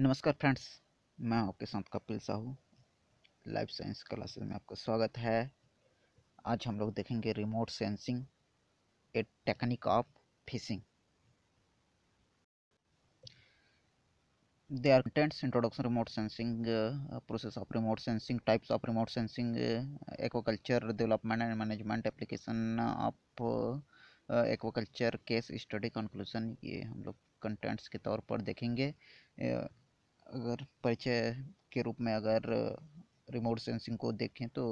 नमस्कार फ्रेंड्स मैं आपके साथ Kapil Sahu life science classes में आपका स्वागत है आज हम लोग देखेंगे remote sensing a technique of fishing they are contents introduction remote sensing process of remote sensing types of remote sensing aquaculture development and management application of aquaculture case study conclusion ये हम लोग कंटेंट्स के तौर पर देखेंगे uh, अगर परिचय के रूप में अगर रिमोट सेंसिंग को देखें तो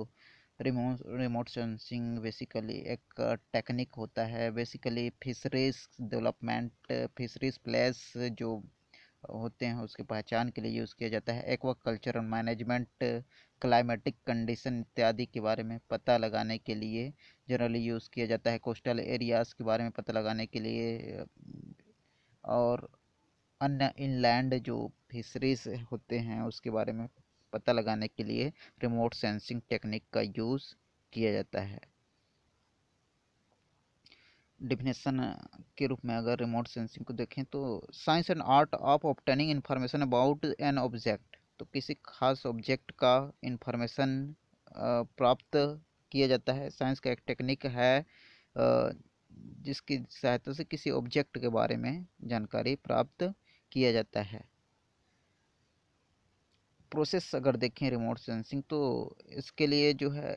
रिमोट रिमोट सेंसिंग बेसिकली एक टेक्निक होता है basically fisheries development fisheries place जो होते हैं उसकी पहचान के लिए यूज़ किया जाता है aquaculture management climatic condition इत्यादि के बारे में पता लगाने के लिए जनरली यूज़ किया जाता है कोस्टल एरियाज़ के बारे में पता लगाने के लिए और अन्य इनलैंड जो फिशरीज होते हैं उसके बारे में पता लगाने के लिए रिमोट सेंसिंग टेक्निक का यूज़ किया जाता है डिफिनेशन के रूप में अगर रिमोट सेंसिंग को देखें तो science and art of obtaining information about an object तो किसी खास ऑब्जेक्ट का इन्फॉर्मेशन प्राप्त किया जाता है साइंस का एक टेक्निक है जिसकी सहायता से किसी ऑब्जेक्ट के बारे में जानकारी प्राप्त किया जाता है प्रोसेस अगर देखें रिमोट सेंसिंग तो इसके लिए जो है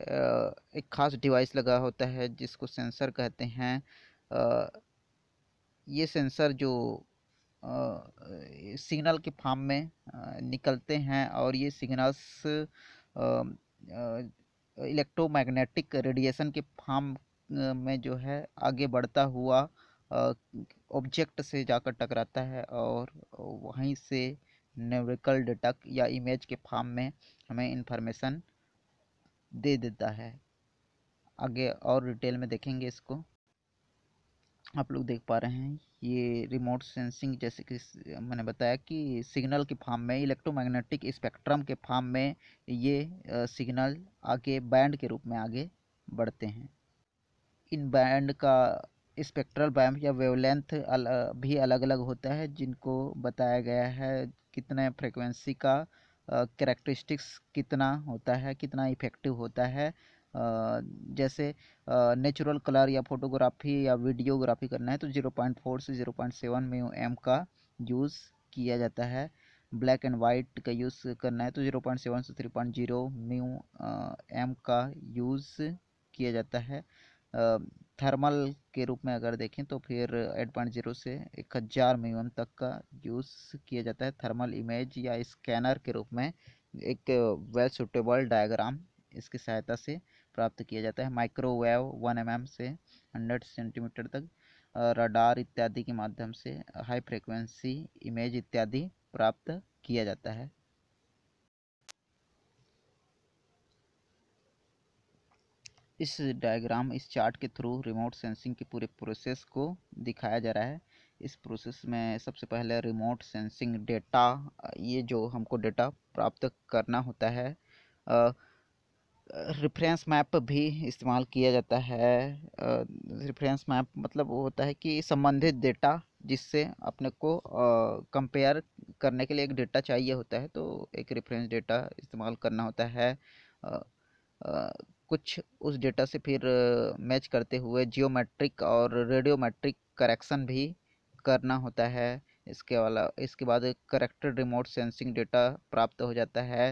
एक ख़ास डिवाइस लगा होता है जिसको सेंसर कहते हैं ये सेंसर जो सिग्नल के फार्म में निकलते हैं और ये सिग्नल्स इलेक्ट्रोमैग्नेटिक रेडिएशन के फार्म में जो है आगे बढ़ता हुआ ऑब्जेक्ट से जाकर टकराता है और वहीं से न्यूरिकल डटक या इमेज के फॉर्म में हमें इंफॉर्मेशन दे देता है आगे और डिटेल में देखेंगे इसको आप लोग देख पा रहे हैं ये रिमोट सेंसिंग जैसे कि मैंने बताया कि सिग्नल के फॉर्म में इलेक्ट्रोमैग्नेटिक स्पेक्ट्रम के फॉर्म में ये सिग्नल आगे बैंड के रूप में आगे बढ़ते हैं इन बैंड का स्पेक्ट्रल बैम या वेवलेंथ भी अलग अलग होता है जिनको बताया गया है कितने फ्रिक्वेंसी का करेक्टरिस्टिक्स कितना होता है कितना इफेक्टिव होता है जैसे नेचुरल कलर या फोटोग्राफी या वीडियोग्राफी करना है तो जीरो पॉइंट फोर से जीरो पॉइंट सेवन में एम का यूज़ किया जाता है ब्लैक एंड वाइट का यूज़ करना है तो जीरो पॉइंट सेवन से three point zero mu m का यूज़ किया जाता है थर्मल के रूप में अगर देखें तो फिर एट पॉइंट जीरो से एक हज़ार मिनिमम तक का यूज़ किया जाता है थर्मल इमेज या स्कैनर के रूप में एक वेल सुटेबल डायग्राम इसकी सहायता से प्राप्त किया जाता है माइक्रोवेव वन एम mm से हंड्रेड सेंटीमीटर तक रडार इत्यादि के माध्यम से हाई फ्रिक्वेंसी इमेज इत्यादि प्राप्त किया जाता है इस डायग्राम इस चार्ट के थ्रू रिमोट सेंसिंग के पूरे प्रोसेस को दिखाया जा रहा है इस प्रोसेस में सबसे पहले रिमोट सेंसिंग डेटा ये जो हमको डेटा प्राप्त करना होता है रेफरेंस मैप भी इस्तेमाल किया जाता है रेफरेंस मैप मतलब वो होता है कि संबंधित डेटा जिससे अपने को कंपेयर करने के लिए एक डेटा चाहिए होता है तो एक रेफरेंस डेटा इस्तेमाल करना होता है आ, आ, कुछ उस डेटा से फिर मैच करते हुए जियोमेट्रिक और रेडियोमेट्रिक करेक्शन भी करना होता है इसके वाला इसके बाद करेक्टेड रिमोट सेंसिंग डेटा प्राप्त हो जाता है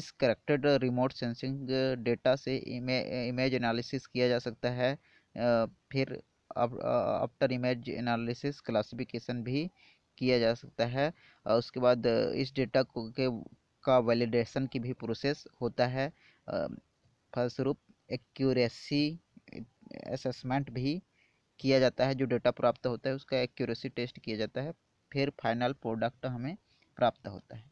इस करेक्टेड रिमोट सेंसिंग डेटा से इमे, इमेज एनालिसिस किया जा सकता है फिर आफ्टर इमेज एनालिसिस क्लासिफिकेशन भी किया जा सकता है और उसके बाद इस डेटा को के का वैलिडेशन की भी प्रोसेस होता है फलस्वरूप एक्यूरेसी असेसमेंट भी किया जाता है जो डेटा प्राप्त होता है उसका एक्यूरेसी टेस्ट किया जाता है फिर फाइनल प्रोडक्ट हमें प्राप्त होता है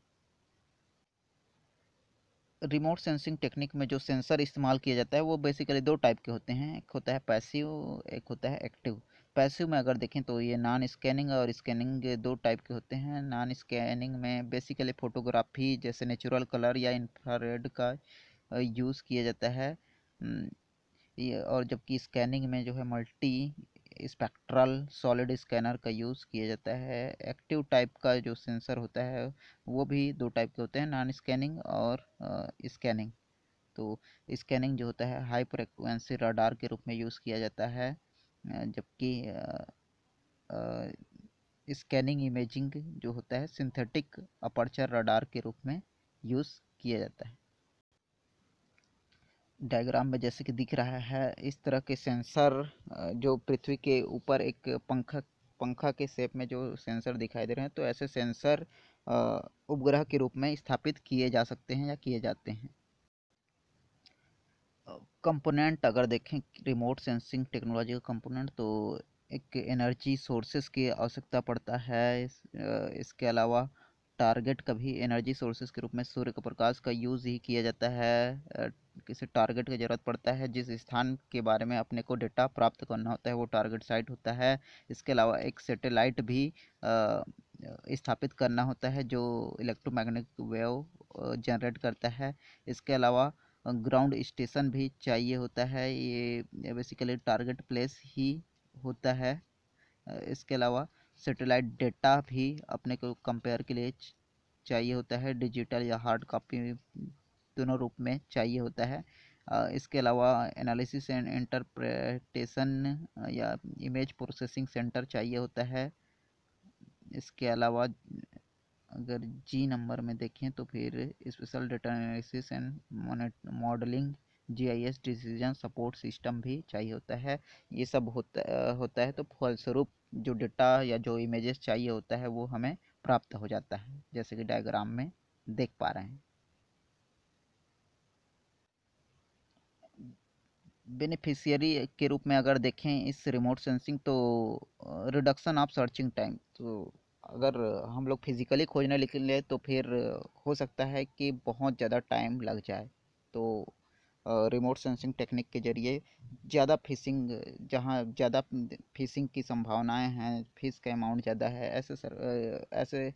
रिमोट सेंसिंग टेक्निक में जो सेंसर इस्तेमाल किया जाता है वो बेसिकली दो टाइप के होते हैं एक होता है पैसिव एक होता है एक्टिव पैसिव में अगर देखें तो ये नॉन स्कैनिंग और स्कैनिंग दो टाइप के होते हैं नॉन स्कैनिंग में बेसिकली फोटोग्राफी जैसे नेचुरल कलर या इंफ्रारेड का यूज़ किया जाता है और जबकि स्कैनिंग में जो है मल्टी स्पेक्ट्रल सॉलिड स्कैनर का यूज़ किया जाता है एक्टिव टाइप का जो सेंसर होता है वो भी दो टाइप के होते हैं नॉन स्कैनिंग और स्कैनिंग तो स्कैनिंग जो होता है हाई फ्रिक्वेंसी रडार के रूप में यूज़ किया जाता है जबकि स्कैनिंग इमेजिंग जो होता है सिंथेटिक अपर्चर रडार के रूप में यूज़ किया जाता है डायग्राम में जैसे कि दिख रहा है इस तरह के सेंसर जो पृथ्वी के ऊपर एक पंखा पंखा के शेप में जो सेंसर दिखाई दे रहे हैं तो ऐसे सेंसर उपग्रह के रूप में स्थापित किए जा सकते हैं या किए जाते हैं कंपोनेंट अगर देखें रिमोट सेंसिंग टेक्नोलॉजी का कंपोनेंट तो एक एनर्जी सोर्सेज की आवश्यकता पड़ता है इस, इसके अलावा टारगेट का भी एनर्जी सोर्सेज के रूप में सूर्य के प्रकाश का यूज़ ही किया जाता है किसी टारगेट की ज़रूरत पड़ता है जिस स्थान के बारे में अपने को डेटा प्राप्त करना होता है वो टारगेट साइट होता है इसके अलावा एक सेटेलाइट भी स्थापित करना होता है जो इलेक्ट्रोमैग्नेटिक वेव जनरेट करता है इसके अलावा ग्राउंड स्टेशन भी चाहिए होता है ये बेसिकली टारगेट प्लेस ही होता है इसके अलावा सेटेलाइट डेटा भी अपने को कंपेयर के लिए चाहिए होता है डिजिटल या हार्ड कॉपी दोनों रूप में चाहिए होता है इसके अलावा एनालिसिस एंड इंटरप्रेटेशन या इमेज प्रोसेसिंग सेंटर चाहिए होता है इसके अलावा अगर जी नंबर में देखें तो फिर special data analysis and modelling G I S decision support system भी चाहिए होता है ये सब होता होता है तो फलस्वरूप जो डेटा या जो इमेजेस चाहिए होता है वो हमें प्राप्त हो जाता है जैसे कि डायग्राम में देख पा रहे हैं बेनिफिशियरी के रूप में अगर देखें इस रिमोट सेंसिंग तो रिडक्शन ऑफ सर्चिंग टाइम तो अगर हम लोग फिज़िकली खोजने लेकिन लें तो फिर हो सकता है कि बहुत ज़्यादा टाइम लग जाए तो रिमोट सेंसिंग टेक्निक के ज़रिए ज़्यादा फिशिंग जहाँ ज़्यादा फिशिंग की संभावनाएं हैं फिस का अमाउंट ज़्यादा है ऐसे सर ऐसे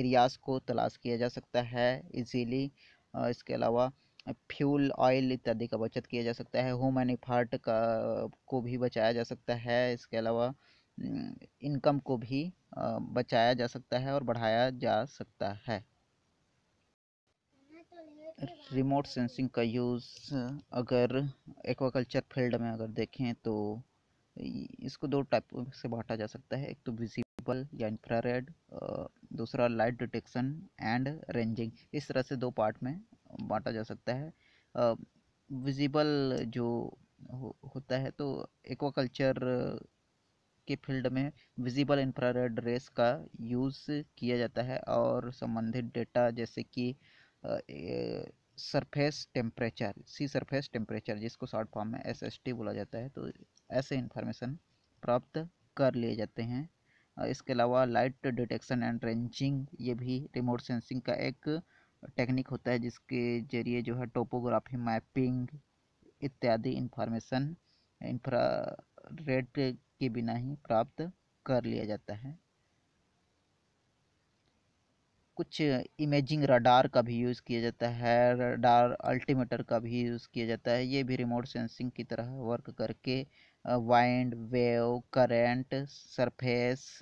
एरियाज़ को तलाश किया जा सकता है इजीली इसके अलावा फ्यूल ऑयल इत्यादि का बचत किया जा सकता है एंड फार्ट का को भी बचाया जा सकता है इसके अलावा इनकम को भी बचाया जा सकता है और बढ़ाया जा सकता है रिमोट सेंसिंग का यूज़ अगर एक्वाकल्चर फील्ड में अगर देखें तो इसको दो टाइप से बांटा जा सकता है एक तो विजिबल या इंफ्रारेड दूसरा लाइट डिटेक्शन एंड रेंजिंग इस तरह से दो पार्ट में बांटा जा सकता है विजिबल जो हो, होता है तो एक्वाकल्चर के फील्ड में विजिबल इंफ्रारेड रेस का यूज़ किया जाता है और संबंधित डेटा जैसे कि surface temperature sea surface temperature जिसको शॉर्ट फॉर्म में एस एस टी बोला जाता है तो ऐसे इन्फॉर्मेशन प्राप्त कर लिए जाते हैं इसके अलावा लाइट डिटेक्शन एंड रेंजिंग ये भी रिमोट सेंसिंग का एक टेक्निक होता है जिसके जरिए जो है टोपोग्राफी मैपिंग इत्यादि इंफॉर्मेशन इंफ्रा रेड के बिना ही प्राप्त कर लिया जाता है कुछ इमेजिंग रडार का भी यूज़ किया जाता है रडार अल्टीमीटर का भी यूज़ किया जाता है ये भी रिमोट सेंसिंग की तरह वर्क करके wind wave current surface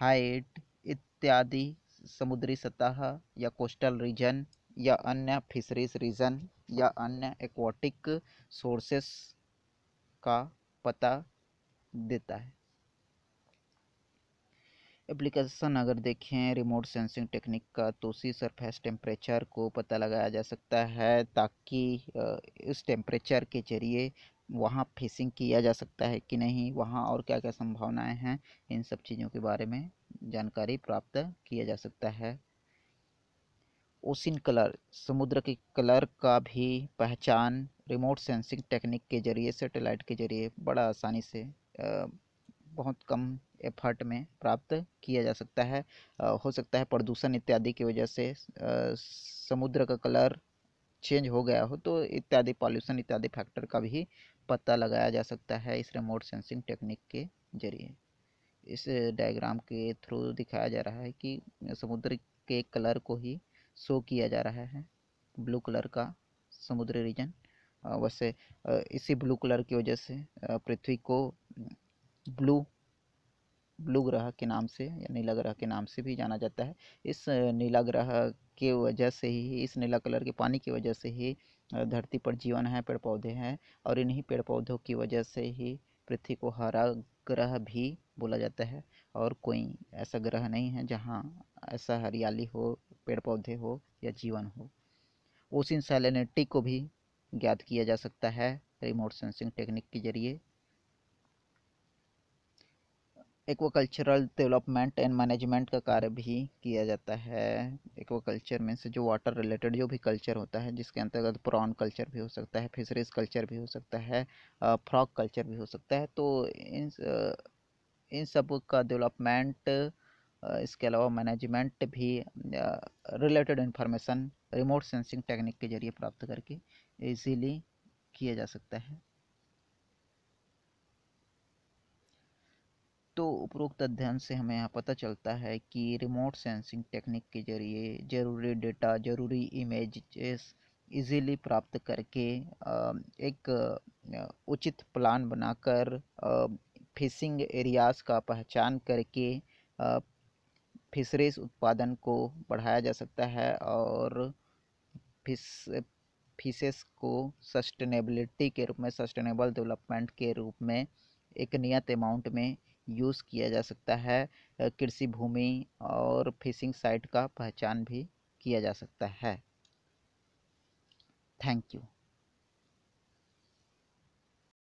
height इत्यादि समुद्री सतह या कोस्टल रीजन या अन्य फिशरीज रीजन या अन्य एक्वाटिक सोर्सेस का पता देता है एप्लीकेशन अगर देखें रिमोट सेंसिंग टेक्निक का तो उसी सरफेस टेम्परेचर को पता लगाया जा सकता है ताकि इस टेम्परेचर के जरिए वहाँ फिशिंग किया जा सकता है कि नहीं वहाँ और क्या क्या संभावनाएं हैं इन सब चीज़ों के बारे में जानकारी प्राप्त किया जा सकता है ओसिन कलर समुद्र के कलर का भी पहचान रिमोट सेंसिंग टेक्निक के ज़रिए सेटेलाइट के ज़रिए बड़ा आसानी से बहुत कम एफर्ट में प्राप्त किया जा सकता है हो सकता है प्रदूषण इत्यादि की वजह से समुद्र का कलर चेंज हो गया हो तो इत्यादि पॉल्यूशन इत्यादि फैक्टर का भी पता लगाया जा सकता है इस रिमोट सेंसिंग टेक्निक के ज़रिए इस डायग्राम के थ्रू दिखाया जा रहा है कि समुद्र के कलर को ही शो किया जा रहा है ब्लू कलर का समुद्री रीजन वैसे इसी ब्लू कलर की वजह से पृथ्वी को ब्लू ब्लू ग्रह के नाम से या नीला ग्रह के नाम से भी जाना जाता है इस नीला ग्रह के वजह से ही इस नीला कलर के पानी की वजह से ही धरती पर जीवन है पेड़ पौधे हैं और इन्हीं पेड़ पौधों की वजह से ही पृथ्वी को हरा ग्रह भी बोला जाता है और कोई ऐसा ग्रह नहीं है जहाँ ऐसा हरियाली हो पेड़ पौधे हो या जीवन हो ओसिन सैलिनिटी को भी ज्ञात किया जा सकता है रिमोट सेंसिंग टेक्निक के जरिए एक्वाकल्चरल डेवलपमेंट एंड मैनेजमेंट का कार्य भी किया जाता है एक्वाकल्चर में से जो वाटर रिलेटेड जो भी कल्चर होता है जिसके अंतर्गत प्रॉन कल्चर भी हो सकता है फिशरीज कल्चर भी हो सकता है फ्रॉक कल्चर भी हो सकता है तो इन इन सब का डेवलपमेंट इसके अलावा मैनेजमेंट भी related information remote sensing technique के जरिए प्राप्त करके इजीली किया जा सकता है तो उपरोक्त अध्ययन से हमें यहाँ पता चलता है कि रिमोट सेंसिंग टेक्निक के जरिए ज़रूरी डेटा ज़रूरी इमेज इजीली प्राप्त करके एक उचित प्लान बनाकर फिशिंग एरियाज का पहचान करके फिशरीज उत्पादन को बढ़ाया जा सकता है और फिश फिशेस को सस्टेनेबिलिटी के रूप में सस्टेनेबल डेवलपमेंट के रूप में एक नियत अमाउंट में यूज़ किया जा सकता है कृषि भूमि और फिशिंग साइट का पहचान भी किया जा सकता है थैंक यू